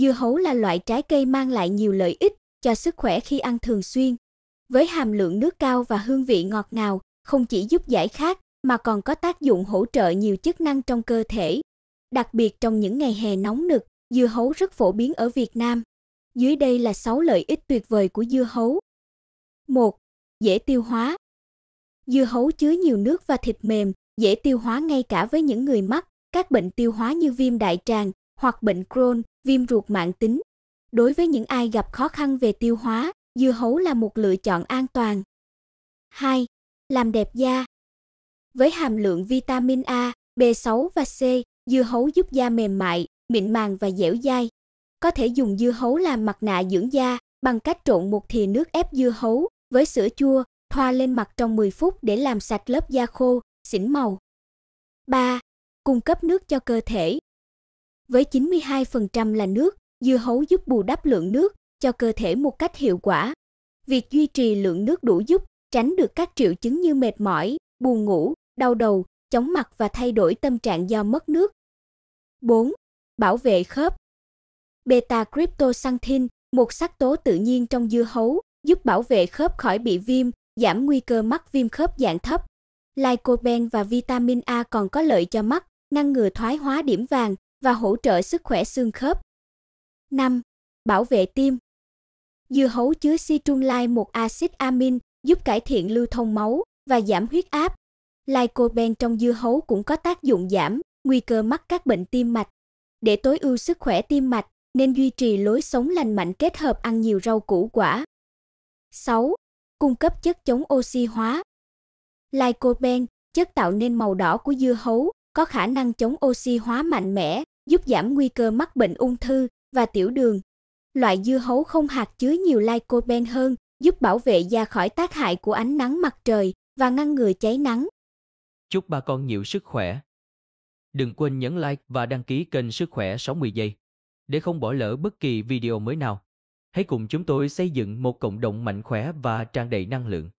Dưa hấu là loại trái cây mang lại nhiều lợi ích cho sức khỏe khi ăn thường xuyên. Với hàm lượng nước cao và hương vị ngọt ngào, không chỉ giúp giải khát mà còn có tác dụng hỗ trợ nhiều chức năng trong cơ thể. Đặc biệt trong những ngày hè nóng nực, dưa hấu rất phổ biến ở Việt Nam. Dưới đây là 6 lợi ích tuyệt vời của dưa hấu. 1. Dễ tiêu hóa. Dưa hấu chứa nhiều nước và thịt mềm, dễ tiêu hóa ngay cả với những người mắc các bệnh tiêu hóa như viêm đại tràng, hoặc bệnh Crohn, viêm ruột mãn tính. Đối với những ai gặp khó khăn về tiêu hóa, dưa hấu là một lựa chọn an toàn. 2. Làm đẹp da. Với hàm lượng vitamin A, B6 và C, dưa hấu giúp da mềm mại, mịn màng và dẻo dai. Có thể dùng dưa hấu làm mặt nạ dưỡng da bằng cách trộn một thìa nước ép dưa hấu với sữa chua, thoa lên mặt trong 10 phút để làm sạch lớp da khô, xỉn màu. 3. Cung cấp nước cho cơ thể với 92% là nước, dưa hấu giúp bù đắp lượng nước cho cơ thể một cách hiệu quả. Việc duy trì lượng nước đủ giúp tránh được các triệu chứng như mệt mỏi, buồn ngủ, đau đầu, chóng mặt và thay đổi tâm trạng do mất nước. 4. Bảo vệ khớp. Beta cryptoxanthin, một sắc tố tự nhiên trong dưa hấu, giúp bảo vệ khớp khỏi bị viêm, giảm nguy cơ mắc viêm khớp dạng thấp. Lycopene và vitamin A còn có lợi cho mắt, ngăn ngừa thoái hóa điểm vàng, và hỗ trợ sức khỏe xương khớp. 5. Bảo vệ tim. Dưa hấu chứa citrulline một axit amin giúp cải thiện lưu thông máu và giảm huyết áp. Lycopene trong dưa hấu cũng có tác dụng giảm nguy cơ mắc các bệnh tim mạch. Để tối ưu sức khỏe tim mạch, nên duy trì lối sống lành mạnh kết hợp ăn nhiều rau củ quả. 6. Cung cấp chất chống oxy hóa. Lycopene, chất tạo nên màu đỏ của dưa hấu, có khả năng chống oxy hóa mạnh mẽ, giúp giảm nguy cơ mắc bệnh ung thư và tiểu đường. Loại dưa hấu không hạt chứa nhiều lycopene hơn, giúp bảo vệ da khỏi tác hại của ánh nắng mặt trời và ngăn ngừa cháy nắng. Chúc bà con nhiều sức khỏe. Đừng quên nhấn like và đăng ký kênh Sức khỏe 60 giây để không bỏ lỡ bất kỳ video mới nào. Hãy cùng chúng tôi xây dựng một cộng đồng mạnh khỏe và tràn đầy năng lượng.